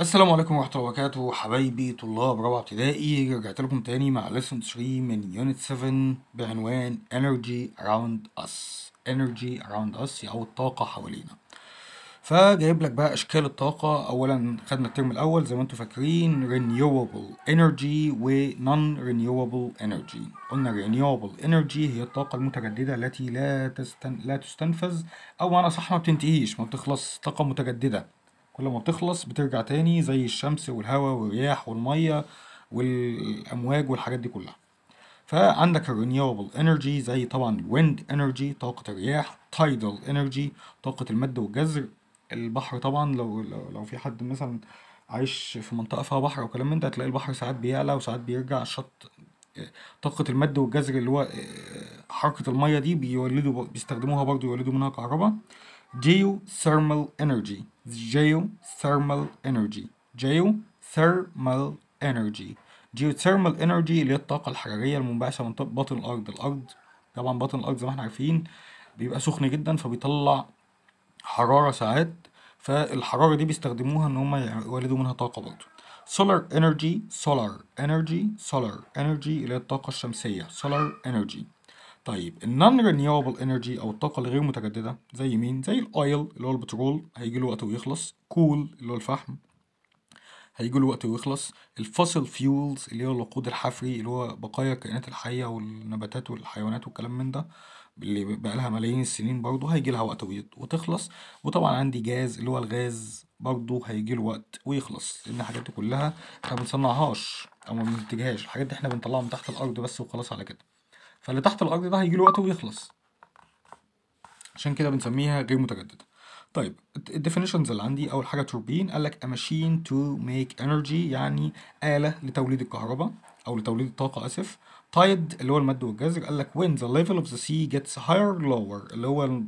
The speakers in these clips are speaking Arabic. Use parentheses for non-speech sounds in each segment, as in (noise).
السلام عليكم ورحمة الله وبركاته حبايبي طلاب رابعة ابتدائي رجعت لكم تاني مع lesson 3 من unit 7 بعنوان energy around us energy around us أو الطاقة حوالينا فجايب لك بقى أشكال الطاقة أولا خدنا الترم الأول زي ما أنتم فاكرين renewable energy و non renewable energy قلنا renewable energy هي الطاقة المتجددة التي لا تستن... لا تستنفذ أو أنا صح ما بتنتهيش ما بتخلص طاقة متجددة كل ما بتخلص بترجع تاني زي الشمس والهواء والرياح والمية والأمواج والحاجات دي كلها فعندك الرينيوبل انرجي زي طبعا الويند انرجي طاقة الرياح تايدل انرجي طاقة المد والجزر البحر طبعا لو لو في حد مثلا عايش في منطقة فيها بحر أو كلام من ده هتلاقي البحر ساعات بيعلى وساعات بيرجع الشط طاقة المد والجزر اللي هو حركة المية دي بيولدوا بيستخدموها برضو يولدوا منها كهرباء جيو ثيرمال انرجي geothermal energy geothermal energy geothermal energy اللي هي الطاقة الحرارية المنبعثة من باطن الأرض الأرض طبعا باطن الأرض زي ما احنا عارفين بيبقى سخن جدا فبيطلع حرارة ساعات فالحرارة دي بيستخدموها إن هما يولدوا منها طاقة برضه solar energy solar energy solar energy اللي هي الطاقة الشمسية solar energy طيب النون رينيوبل انرجي او الطاقه الغير متجدده زي مين زي الاويل اللي هو البترول هيجي له وقت ويخلص كول cool اللي هو الفحم هيجي له وقت ويخلص الفاسل فيولز اللي هو الوقود الحفري اللي هو بقايا الكائنات الحيه والنباتات والحيوانات والكلام من ده اللي بقى لها ملايين السنين برضه هيجي لها وقت وتخلص وطبعا عندي جاز اللي هو الغاز برضه هيجي له وقت ويخلص لان الحاجات دي كلها احنا ما بنصنعهاش او ما بننتجهاش الحاجات دي احنا بنطلعها من تحت الارض بس وخلاص على كده فاللي تحت الارض ده هيجي له وقت ويخلص عشان كده بنسميها غير متجدده طيب الديفينيشنز اللي عندي اول حاجه توربين قال لك a machine to make energy يعني آلة لتوليد الكهرباء او لتوليد الطاقه اسف تايد اللي هو المد والجزر قال لك when the level of the sea gets higher lower اللي هو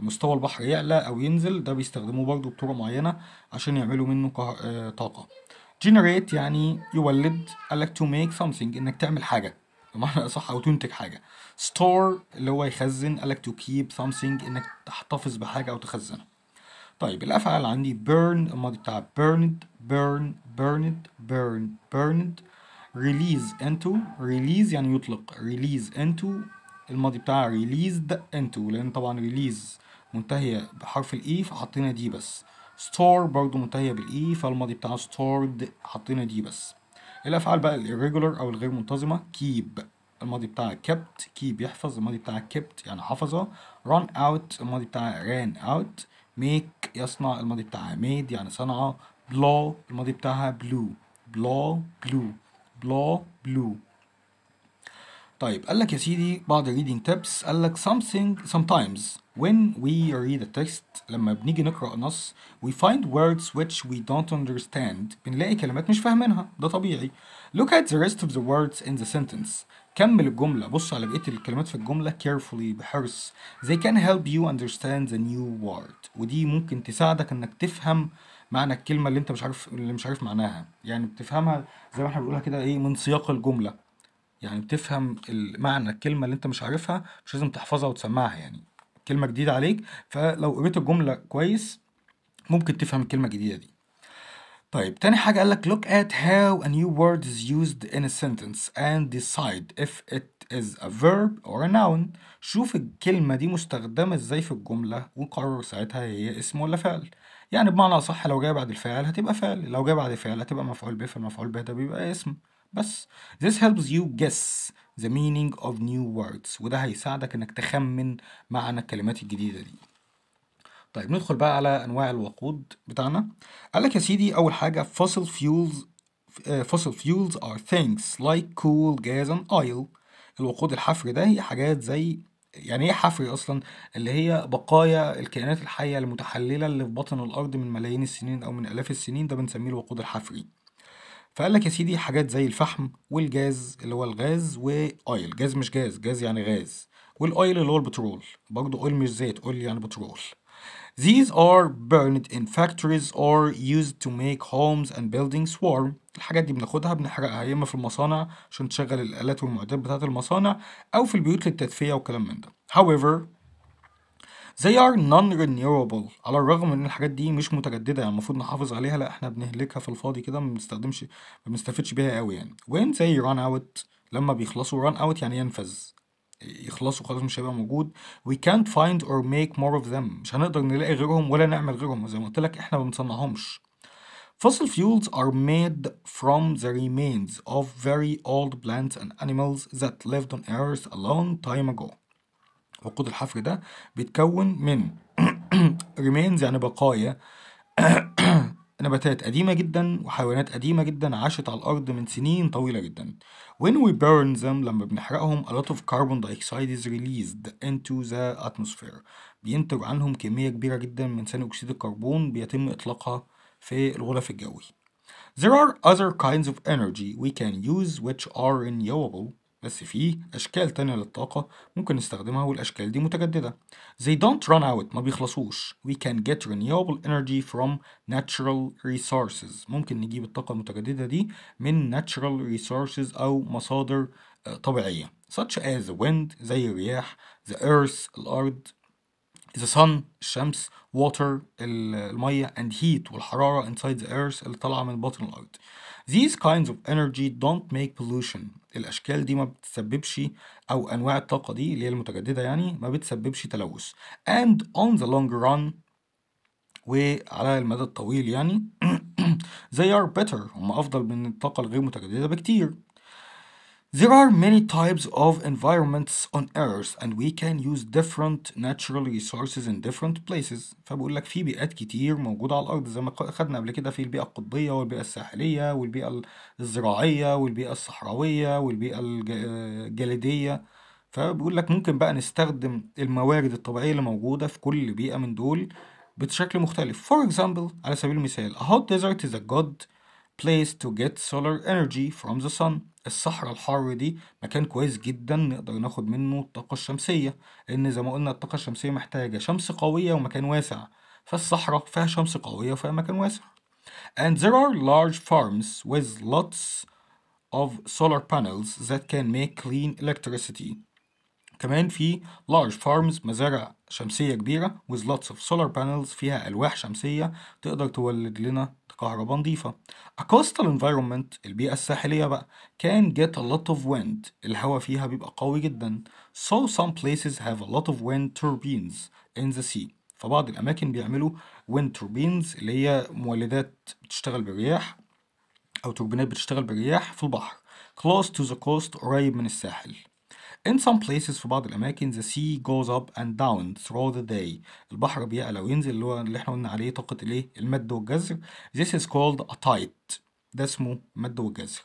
مستوى البحر يعلى او ينزل ده بيستخدموه برضه بطرق معينه عشان يعملوا منه كه... آه، طاقه generate يعني يولد قال لك to make something انك تعمل حاجه بمعنى اصح او تنتج حاجه store اللي هو يخزن قالك تو كيب something انك تحتفظ بحاجه او تخزنها طيب الافعال عندي burn الماضي بتاع burned burn burned burn burned release into release يعني يطلق release into الماضي بتاع released into لان طبعا release منتهيه بحرف الاي e، فحطينا دي بس store برضو منتهيه بالاي e، فالماضي بتاعها stored حطينا دي بس الافعال بقى الريجولر او الغير منتظمه keep الماضي بتاعها kept keep يحفظ الماضي بتاعها kept يعني حفظه run out الماضي بتاعها ran out make يصنع الماضي بتاعها made يعني صنعه بلو الماضي بتاعها blue بلو بلو بلو, بلو. طيب قال لك يا سيدي بعض الريدنج تيبس قال لك something sometimes when we read a text لما بنيجي نقرا نص we find words which we don't understand بنلاقي كلمات مش فاهمينها ده طبيعي look at the rest of the words in the sentence كمل الجملة بص على بقية الكلمات في الجملة carefully بحرص they can help you understand the new word ودي ممكن تساعدك انك تفهم معنى الكلمة اللي انت مش عارف اللي مش عارف معناها يعني بتفهمها زي ما احنا بنقولها كده ايه من سياق الجملة يعني بتفهم معنى الكلمة اللي انت مش عارفها مش لازم تحفظها وتسمعها يعني كلمة جديدة عليك فلو قريت الجملة كويس ممكن تفهم الكلمة الجديدة دي طيب تاني حاجة قال لك look at how a new word is used in a sentence and decide if it is a verb or a noun شوف الكلمة دي مستخدمة ازاي في الجملة وقرر ساعتها هي اسم ولا فعل يعني بمعنى أصح لو جاي بعد الفعل هتبقى فعل لو جاي بعد فعل هتبقى مفعول به فالمفعول به ده بيبقى اسم بس this helps you guess the meaning of new words وده هيساعدك انك تخمن معنى الكلمات الجديدة دي طيب ندخل بقى على انواع الوقود بتاعنا قال لك يا سيدي اول حاجة fossil fuels آه، fossil fuels are things like coal, gas and oil الوقود الحفر ده هي حاجات زي يعني ايه حفري اصلا اللي هي بقايا الكائنات الحيه المتحلله اللي في بطن الارض من ملايين السنين او من الاف السنين ده بنسميه الوقود الحفري فقال لك يا سيدي حاجات زي الفحم والجاز اللي هو الغاز واويل جاز مش جاز جاز يعني غاز والاويل اللي هو البترول برضه اويل مش زيت اويل يعني بترول These are burned in factories or used to make homes and buildings warm. الحاجات دي بناخدها بنحرقها يا اما في المصانع عشان تشغل الالات والمعدات بتاعه المصانع او في البيوت للتدفئه وكلام من ده. However, they are non-renewable على الرغم ان الحاجات دي مش متجدده يعني المفروض نحافظ عليها لا احنا بنهلكها في الفاضي كده ما بنستخدمش ما بنستفدش بيها قوي يعني when they run out لما بيخلصوا run out يعني ينفذ يخلصوا خلاص مش هيبقى موجود we can't find or make more of them مش هنقدر نلاقي غيرهم ولا نعمل غيرهم زي ما قلت لك احنا ما بنصنعهمش Fossil fuels are made from the remains of very old plants and animals that lived on Earth a long time ago. عقود الحفر ده بيتكون من ريمينز يعني بقايا نباتات قديمة جدا وحيوانات قديمة جدا عاشت على الأرض من سنين طويلة جدا when we burn them لما بنحرقهم a lot of carbon dioxide is released into the atmosphere بينتج عنهم كمية كبيرة جدا من ثاني أكسيد الكربون بيتم إطلاقها في الغلاف الجوي There are other kinds of energy we can use which are renewable بس فيه أشكال تانية للطاقة ممكن نستخدمها والأشكال دي متجددة. They don't run out ما بيخلصوش. We can get renewable energy from natural resources. ممكن نجيب الطاقة المتجددة دي من natural resources أو مصادر آه، طبيعية. Such as wind زي الرياح, the earth الأرض, the sun الشمس, water المية, and heat والحرارة inside the earth اللي طالعة من بطن الأرض. These kinds of energy don't make pollution الأشكال دي ما بتسببش أو أنواع الطاقة دي اللي هي المتجددة يعني ما بتسببش تلوث and on the long run وعلى المدى الطويل يعني (clears throat) they are better هم أفضل من الطاقة الغير متجددة بكتير There are many types of environments on earth and we can use different natural resources in different places فبقول لك في بيئات كتير موجودة على الأرض زي ما خدنا قبل كده في البيئة القطبية والبيئة الساحلية والبيئة الزراعية والبيئة الصحراوية والبيئة آه، الجليدية فبقول لك ممكن بقى نستخدم الموارد الطبيعية اللي موجودة في كل بيئة من دول بشكل مختلف for example على سبيل المثال a hot desert is a good place to get solar energy from the sun الصحراء الحر دي مكان كويس جدا نقدر ناخد منه الطاقة الشمسية لأن زي ما قلنا الطاقة الشمسية محتاجة شمس قوية ومكان واسع فالصحراء فيها شمس قوية وفيها مكان واسع and there are large farms with lots of solar panels that can make clean electricity كمان في large farms مزارع شمسية كبيرة with lots of solar panels فيها ألواح شمسية تقدر تولد لنا كهرباء نظيفة A coastal environment البيئة الساحلية بقى can get a lot of wind الهواء فيها بيبقى قوي جدا So some places have a lot of wind turbines in the sea فبعض الأماكن بيعملوا wind turbines اللي هي مولدات بتشتغل بالرياح أو توربينات بتشتغل بالرياح في البحر close to the coast قريب من الساحل In some places في بعض الأماكن the sea goes up and down throughout the day البحر بيعلى وينزل اللي هو اللي احنا قلنا عليه طاقة الإيه؟ المد والجزر This is called a tide ده اسمه مد والجزر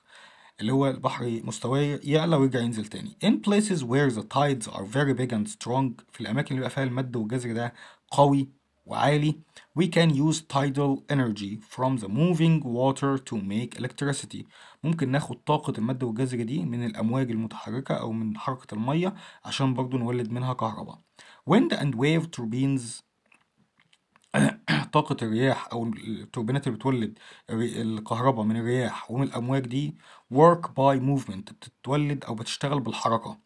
اللي هو البحر مستواه يعلى ويرجع ينزل تاني In places where the tides are very big and strong في الأماكن اللي بيبقى فيها المد والجزر ده قوي وعالي we can use tidal energy from the moving water to make electricity ممكن ناخد طاقة المادة والجزر دي من الأمواج المتحركة أو من حركة المية عشان برضو نولد منها كهرباء wind and wave turbines (clears throat) آه، طاقة الرياح أو التوربينات اللي بتولد الكهرباء من الرياح ومن الأمواج دي work by movement بتتولد أو بتشتغل بالحركة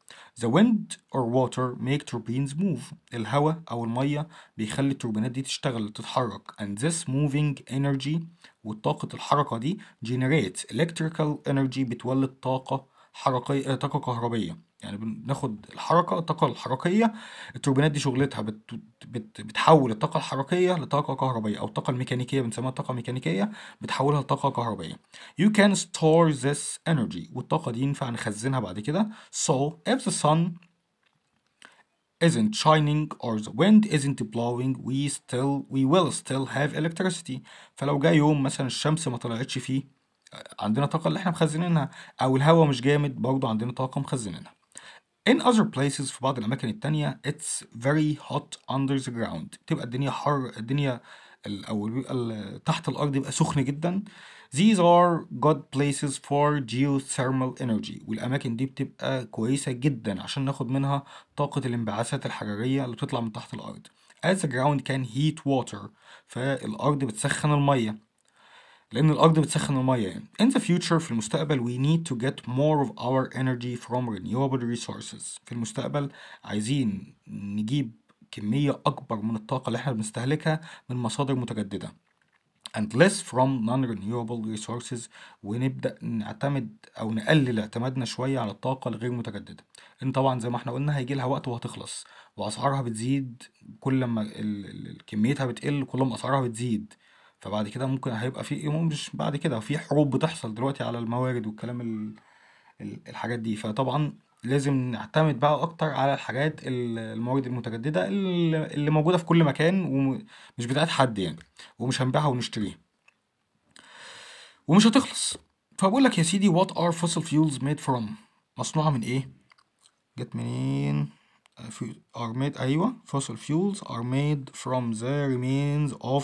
the wind or water make turbines move الهواء أو المية بيخلي التوربينات دي تشتغل تتحرك and this moving energy والطاقة الحركة دي generates electrical energy بتولد طاقة حركية طاقة كهربية يعني بناخد الحركه الطاقه الحركيه التوربينات دي شغلتها بت بت بتحول الطاقه الحركيه لطاقه كهربائيه او الطاقه الميكانيكيه بنسميها الطاقه الميكانيكيه بتحولها لطاقه كهربائيه you can store this energy والطاقه دي ينفع نخزنها بعد كده so if the sun isn't shining or the wind isn't blowing we still we will still have electricity فلو جاء يوم مثلا الشمس ما طلعتش فيه عندنا طاقه اللي احنا مخزنينها او الهواء مش جامد برضه عندنا طاقه مخزنينها In other places في بعض الأماكن التانية it's very hot under the ground تبقى الدنيا حر الدنيا أو بيبقى تحت الأرض يبقى سخن جدا These are good places for geothermal energy والأماكن دي بتبقى كويسة جدا عشان ناخد منها طاقة الانبعاثات الحرارية اللي بتطلع من تحت الأرض As the ground can heat water فالأرض بتسخن المية لأن الأرض بتسخن المية يعني. In the future في المستقبل we need to get more of our energy from renewable resources. في المستقبل عايزين نجيب كمية أكبر من الطاقة اللي احنا بنستهلكها من مصادر متجددة. And less from non-renewable resources ونبدأ نعتمد أو نقلل اعتمادنا شوية على الطاقة الغير متجددة. إن طبعا زي ما احنا قلنا هيجي لها وقت وهتخلص وأسعارها بتزيد كل ما كميتها بتقل كل ما أسعارها بتزيد. فبعد كده ممكن هيبقى في إيه، مش بعد كده في حروب بتحصل دلوقتي على الموارد والكلام ال... الحاجات دي فطبعا لازم نعتمد بقى اكتر على الحاجات الموارد المتجدده اللي موجوده في كل مكان ومش بتاعت حد يعني ومش هنبيعها ونشتريها ومش هتخلص فبقول لك يا سيدي what are fossil fuels made from مصنوعه من ايه جت منين آه، are made ايوه fossil fuels are made from the remains of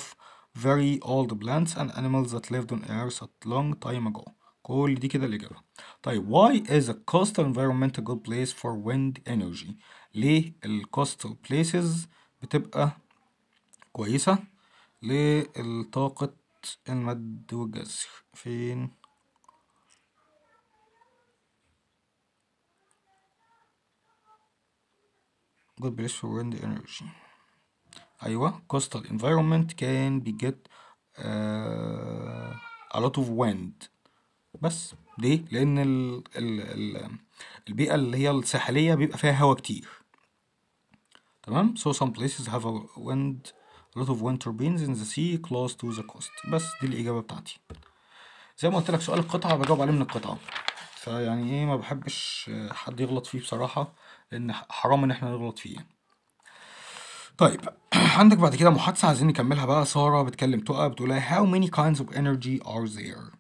very old plants and animals that lived on earth a long time ago كل دي كده الإجابة طيب why is a coastal environment a good place for wind energy ليه ال coastal places بتبقى كويسة للطاقة المد والجزر فين good place for wind energy ايوه coastal environment can be get uh, a lot of wind بس ليه لان الـ الـ الـ البيئه اللي هي الساحليه بيبقى فيها هواء كتير تمام so some places have a wind a lot of wind turbines in the sea close to the coast بس دي الاجابه بتاعتي زي ما قلت لك سؤال القطعه بجاوب عليه من القطعه فيعني ايه ما بحبش حد يغلط فيه بصراحه لان حرام ان احنا نغلط فيه يعني. طيب (clears throat) عندك بعد كده محادثة عايزين نكملها بقى سارة بتكلم تقى بتقول لها how many kinds of energy are there؟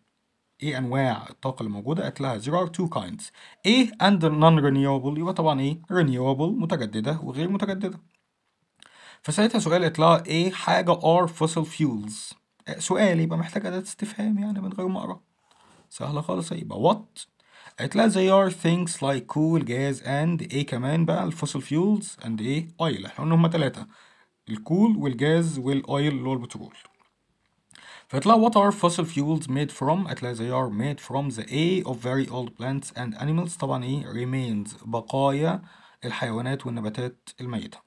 ايه انواع الطاقة اللي موجودة؟ قالت لها there are two kinds A and non-renewable يبقى طبعا ايه؟ renewable متجددة وغير متجددة فسألتها سؤال قالت لها ايه حاجة are fossil fuels؟ آه، سؤال يبقى محتاج أداة استفهام يعني من غير ما أقرأ سهلة خالص يبقى what هتلاقي they are things like coal, gas and ايه كمان بقى الفوسل فيولز and ايه oil احنا قلنا هما تلاتة الكول والجاز والاويل اللي هو البترول فهتلاقي what are fossil fuels made from هتلاقي they are made from the A of very old plants and animals طبعا ايه remains بقايا الحيوانات والنباتات الميتة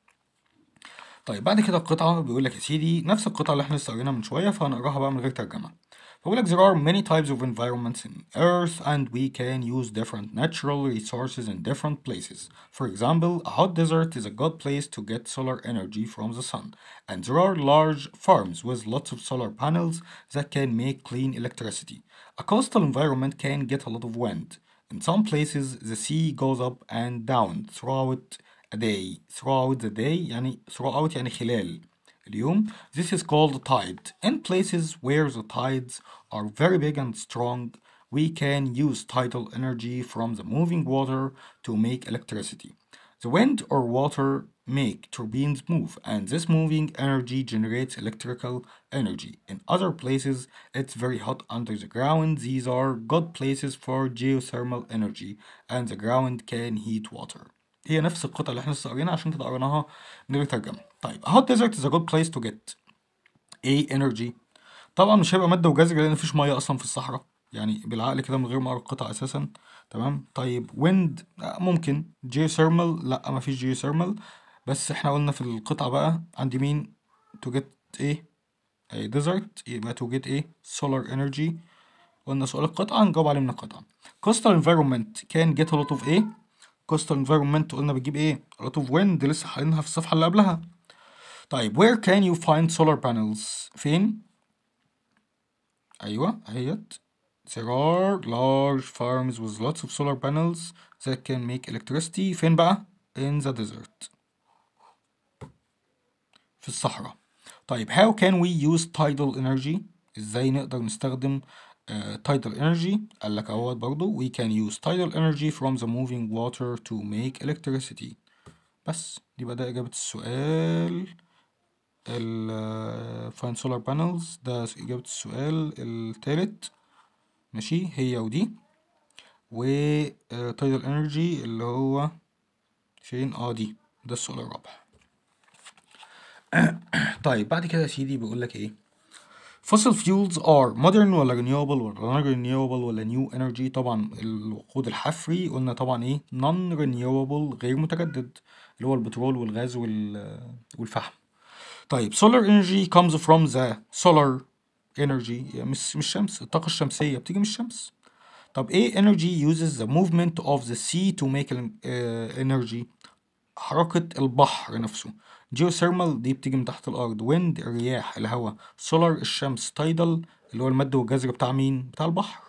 طيب بعد كده القطعة بيقول لك يا سيدي نفس القطعة اللي احنا لسه من شوية فهنقراها بقى من غير ترجمة I like there are many types of environments in Earth and we can use different natural resources in different places. For example, a hot desert is a good place to get solar energy from the sun. And there are large farms with lots of solar panels that can make clean electricity. A coastal environment can get a lot of wind. In some places, the sea goes up and down throughout a day, throughout the day, يعني throughout يعني خلال اليوم this is called tide in places where the tides are very big and strong we can use tidal energy from the moving water to make electricity the wind or water make turbines move and this moving energy generates electrical energy. In other places, it's very hot under the ground. These are good places for geothermal energy and the ground can heat water. هي نفس القطع اللي احنا لسه قريناها عشان كده قريناها من غير ترجمة طيب hot desert is a good place to get A energy طبعا مش هيبقى مادة وجذر لأن مفيش مية أصلا في الصحراء يعني بالعقل كده من غير ما اقرا القطع أساسا تمام طيب ويند آه، ممكن geothermal لأ مفيش geothermal بس احنا قلنا في القطعة بقى عندي مين تو جيت ايه اي ديزرت يبقى تو جيت ايه سولار انرجي قلنا سؤال القطعه نجاوب عليه من القطعه كوستال انفيرومنت كان جيت a اوف ايه كاستر environment قلنا بتجيب ايه lot of wind لسه حاطينها في الصفحه اللي قبلها طيب where can you find solar panels فين ايوه اهيت there are large farms with lots of solar panels that can make electricity فين بقى in the desert في الصحراء طيب how can we use tidal energy ازاي نقدر نستخدم آه، tidal energy قال لك اهوت برضه we can use tidal energy from the moving water to make electricity بس دي يبقى ده إجابة السؤال ال آه، fine solar panels ده إجابة السؤال التالت ماشي هي ودي و آه، tidal energy اللي هو فين اه دي ده السؤال الرابع (coughs) طيب بعد كده يا سيدي بيقول لك ايه Fossil fuels are modern ولا renewable ولا non renewable ولا new energy طبعا الوقود الحفري قلنا طبعا ايه non renewable غير متجدد اللي هو البترول والغاز والفحم طيب solar energy comes from the solar energy مش مش الشمس الطاقة الشمسية بتيجي من الشمس طب ايه energy uses the movement of the sea to make energy حركة البحر نفسه جيوثيرمال دي بتيجي من تحت الارض ويند الرياح الهواء سولار الشمس تايدل اللي هو المد والجزر بتاع مين بتاع البحر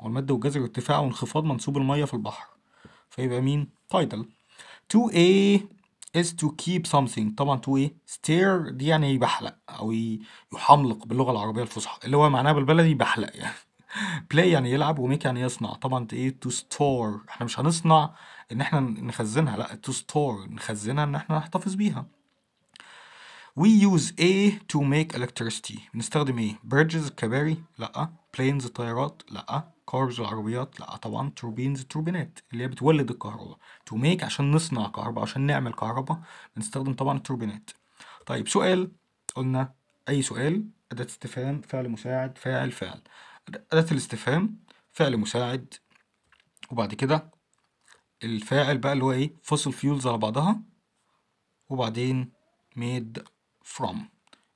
هو المد والجزر ارتفاع وانخفاض منسوب الميه في البحر فيبقى مين تايدل 2A is to keep something طبعا 2A stare دي يعني يبحلق او يحملق باللغه العربيه الفصحى اللي هو معناها بالبلدي بحلق يعني بلاي (laughs) يعني يلعب وميك يعني يصنع طبعا ايه تو store احنا مش هنصنع ان احنا نخزنها لا تو store نخزنها ان احنا نحتفظ بيها We use A to make electricity بنستخدم ايه؟ bridges الكباري؟ لأ planes الطيارات؟ لأ cars العربيات؟ لأ طبعا turbines التوربينات اللي هي بتولد الكهرباء to make عشان نصنع كهرباء عشان نعمل كهرباء بنستخدم طبعا التوربينات طيب سؤال قلنا أي سؤال أداة استفهام فعل مساعد فاعل فعل أداة الاستفهام فعل مساعد وبعد كده الفاعل بقى اللي هو ايه فصل فيولز على بعضها وبعدين ميد from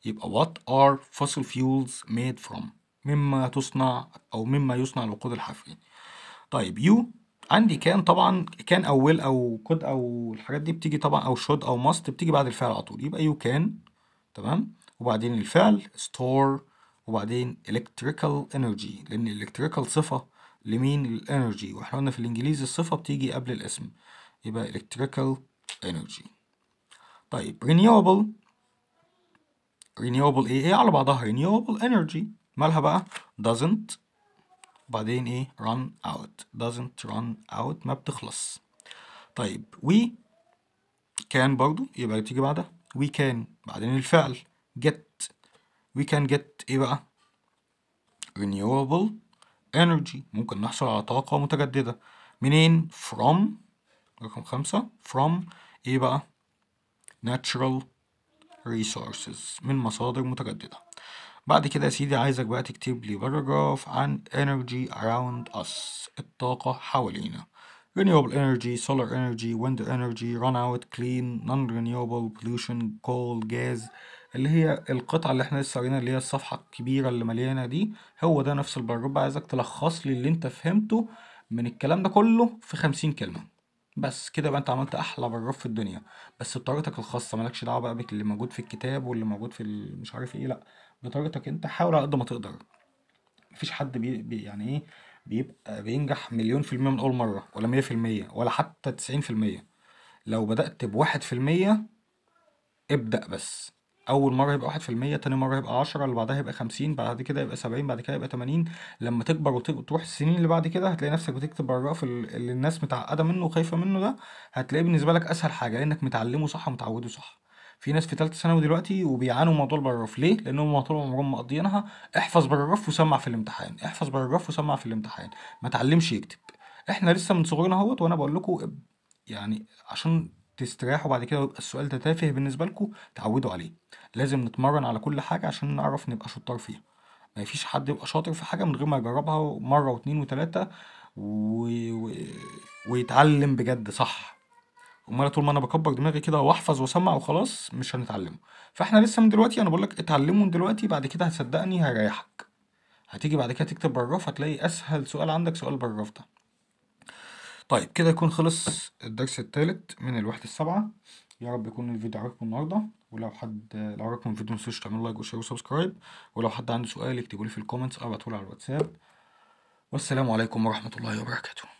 يبقى what are fossil fuels made from مما تصنع أو مما يصنع الوقود الحفري طيب يو عندي كان طبعا كان او will او could او الحاجات دي بتيجي طبعا او should او must بتيجي بعد الفعل على طول يبقى يو كان تمام وبعدين الفعل store وبعدين electrical energy لان electrical صفه لمين الانرجي واحنا قلنا في الانجليزي الصفه بتيجي قبل الاسم يبقى electrical energy طيب renewable renewable ايه ايه على بعضها renewable energy مالها بقى doesn't بعدين ايه run out doesn't run out ما بتخلص طيب we can برضو يبقى تيجي بعدها we can بعدين الفعل get we can get ايه بقى renewable energy ممكن نحصل على طاقة متجددة منين from رقم خمسة from ايه بقى natural resources من مصادر متجددة بعد كده يا سيدي عايزك بقى تكتب لي باراجراف عن energy around us الطاقة حوالينا renewable energy, solar energy, wind energy, run out, clean, non-renewable, pollution, coal, gas اللي هي القطعة اللي احنا لسه قرينا اللي هي الصفحة الكبيرة اللي مليانة دي هو ده نفس الباراجراف عايزك تلخص لي اللي انت فهمته من الكلام ده كله في خمسين كلمة بس كده يبقى انت عملت احلى براف في الدنيا بس بطريقتك الخاصه مالكش دعوه بقى باللي موجود في الكتاب واللي موجود في مش عارف ايه لا بطريقتك انت حاول على قد ما تقدر مفيش حد بي يعني ايه بيبقى بينجح مليون في المية من أول مرة ولا مية في المية ولا حتى تسعين في المية لو بدأت بواحد في المية ابدأ بس اول مره يبقى 1% تاني مره يبقى 10 اللي بعدها يبقى 50 بعد كده يبقى 70 بعد كده يبقى 80 لما تكبر وتروح السنين اللي بعد كده هتلاقي نفسك بتكتب الرقم اللي الناس متعقده منه وخايفه منه ده هتلاقيه بالنسبه لك اسهل حاجه لانك متعلمه صح ومتعوده صح في ناس في ثالثه ثانوي دلوقتي وبيعانوا من موضوع البراجراف ليه لانهم طول عمرهم مقضيينها احفظ براجراف وسمع في الامتحان احفظ براجراف وسمع في الامتحان ما تعلمش يكتب احنا لسه من صغرنا اهوت وانا بقول لكم يعني عشان تستريحوا بعد كده ويبقى السؤال ده تافه بالنسبه لكم تعودوا عليه لازم نتمرن على كل حاجة عشان نعرف نبقى شطار فيها ما فيش حد يبقى شاطر في حاجة من غير ما يجربها مرة واتنين وتلاتة و... و... ويتعلم بجد صح امال طول ما انا بكبر دماغي كده واحفظ واسمع وخلاص مش هنتعلمه فاحنا لسه من دلوقتي انا بقول لك اتعلمه من دلوقتي بعد كده هتصدقني هيريحك هتيجي بعد كده تكتب براف هتلاقي اسهل سؤال عندك سؤال براف ده طيب كده يكون خلص الدرس الثالث من الوحدة السابعة يا رب يكون الفيديو عجبكم النهارده ولو حد لو عجبكم الفيديو ما تنسوش تعملوا لايك وشير وسبسكرايب ولو حد عنده سؤال اكتبوا لي في الكومنتس او ابعتوا لي على الواتساب والسلام عليكم ورحمه الله وبركاته